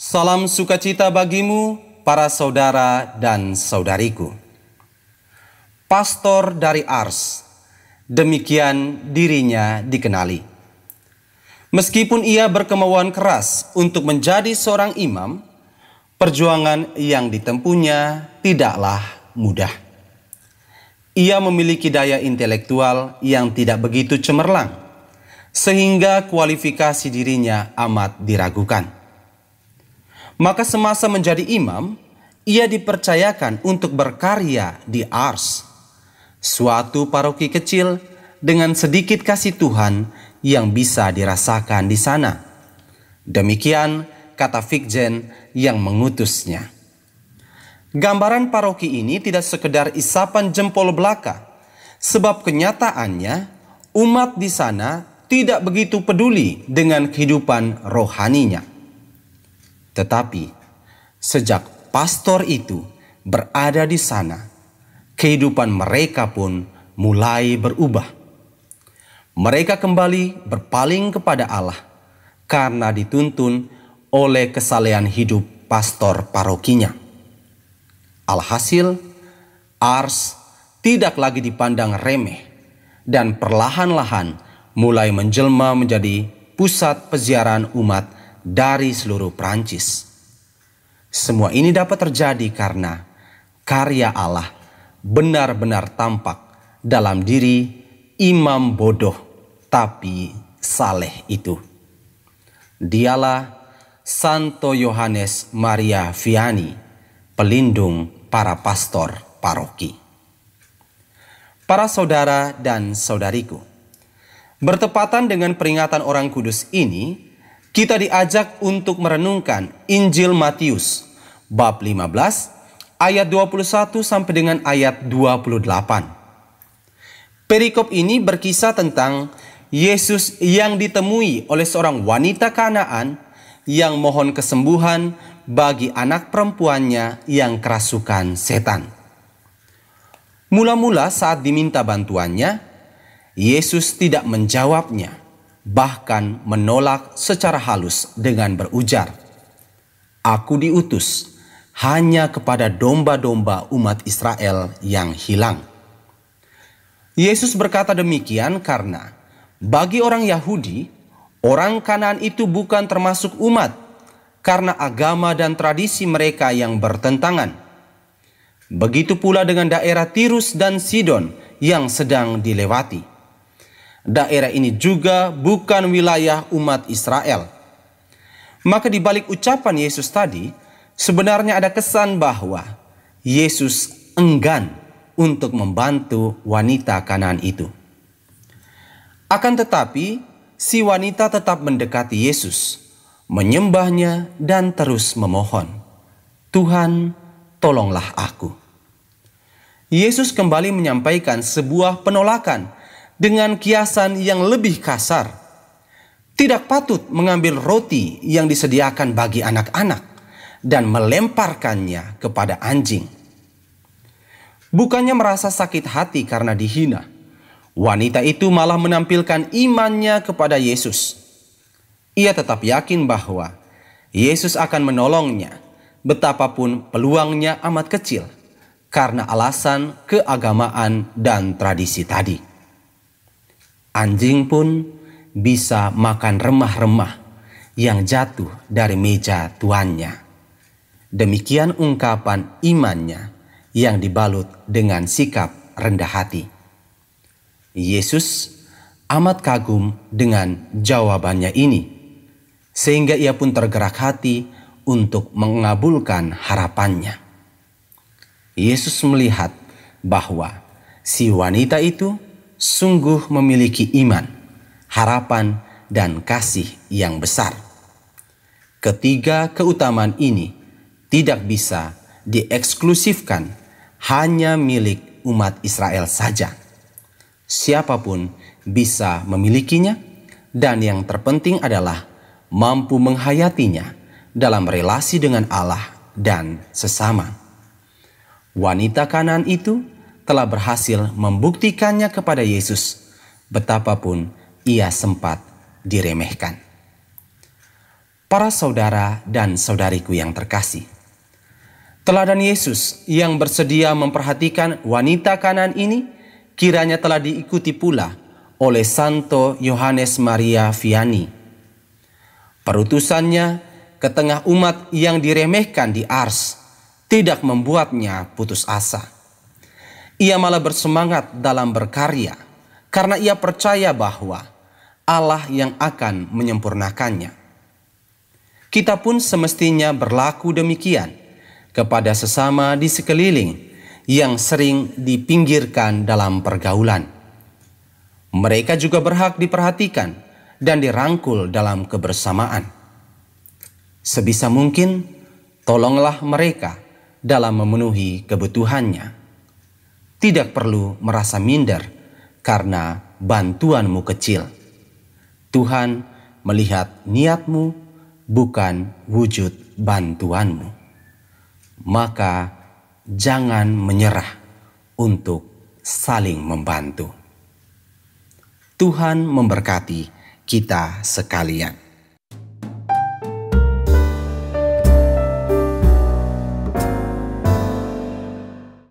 Salam sukacita bagimu, para saudara dan saudariku. Pastor dari Ars, demikian dirinya dikenali. Meskipun ia berkemauan keras untuk menjadi seorang imam, perjuangan yang ditempuhnya tidaklah mudah. Ia memiliki daya intelektual yang tidak begitu cemerlang, sehingga kualifikasi dirinya amat diragukan. Maka semasa menjadi imam, ia dipercayakan untuk berkarya di Ars, suatu paroki kecil dengan sedikit kasih Tuhan yang bisa dirasakan di sana. Demikian kata Fikjen yang mengutusnya. Gambaran paroki ini tidak sekedar isapan jempol belaka, sebab kenyataannya umat di sana tidak begitu peduli dengan kehidupan rohaninya. Tetapi sejak pastor itu berada di sana, kehidupan mereka pun mulai berubah. Mereka kembali berpaling kepada Allah karena dituntun oleh kesalehan hidup pastor parokinya. Alhasil, Ars tidak lagi dipandang remeh dan perlahan-lahan mulai menjelma menjadi pusat peziaran umat dari seluruh Perancis. Semua ini dapat terjadi karena karya Allah benar-benar tampak dalam diri imam bodoh tapi saleh itu. Dialah Santo Yohanes Maria Viani, pelindung para pastor paroki. Para saudara dan saudariku, bertepatan dengan peringatan orang kudus ini, kita diajak untuk merenungkan Injil Matius bab 15 ayat 21 sampai dengan ayat 28. Perikop ini berkisah tentang Yesus yang ditemui oleh seorang wanita Kanaan yang mohon kesembuhan bagi anak perempuannya yang kerasukan setan. Mula-mula saat diminta bantuannya, Yesus tidak menjawabnya bahkan menolak secara halus dengan berujar, "Aku diutus hanya kepada domba-domba umat Israel yang hilang." Yesus berkata demikian karena bagi orang Yahudi, orang kanan itu bukan termasuk umat karena agama dan tradisi mereka yang bertentangan. Begitu pula dengan daerah Tirus dan Sidon yang sedang dilewati. Daerah ini juga bukan wilayah umat Israel. Maka di balik ucapan Yesus tadi, sebenarnya ada kesan bahwa Yesus enggan untuk membantu wanita kanan itu. Akan tetapi, si wanita tetap mendekati Yesus, menyembahnya, dan terus memohon, "Tuhan, tolonglah aku." Yesus kembali menyampaikan sebuah penolakan dengan kiasan yang lebih kasar. Tidak patut mengambil roti yang disediakan bagi anak-anak dan melemparkannya kepada anjing. Bukannya merasa sakit hati karena dihina, wanita itu malah menampilkan imannya kepada Yesus. Ia tetap yakin bahwa Yesus akan menolongnya, betapapun peluangnya amat kecil karena alasan keagamaan dan tradisi tadi. Anjing pun bisa makan remah-remah yang jatuh dari meja tuannya. Demikian ungkapan imannya yang dibalut dengan sikap rendah hati. Yesus amat kagum dengan jawabannya ini, sehingga ia pun tergerak hati untuk mengabulkan harapannya. Yesus melihat bahwa si wanita itu sungguh memiliki iman, harapan, dan kasih yang besar. Ketiga keutamaan ini tidak bisa dieksklusifkan hanya milik umat Israel saja. Siapapun bisa memilikinya, dan yang terpenting adalah mampu menghayatinya dalam relasi dengan Allah dan sesama. Wanita kanan itu telah berhasil membuktikannya kepada Yesus, betapapun ia sempat diremehkan. Para saudara dan saudariku yang terkasih, teladan Yesus yang bersedia memperhatikan wanita kanan ini kiranya telah diikuti pula oleh Santo Yohanes Maria Vianney. Perutusannya ke tengah umat yang diremehkan di Ars tidak membuatnya putus asa ia malah bersemangat dalam berkarya karena ia percaya bahwa Allah yang akan menyempurnakannya. Kita pun semestinya berlaku demikian kepada sesama di sekeliling yang sering dipinggirkan dalam pergaulan. Mereka juga berhak diperhatikan dan dirangkul dalam kebersamaan. Sebisa mungkin, tolonglah mereka dalam memenuhi kebutuhannya tidak perlu merasa minder karena bantuanmu kecil. Tuhan melihat niatmu bukan wujud bantuanmu. Maka jangan menyerah untuk saling membantu. Tuhan memberkati kita sekalian.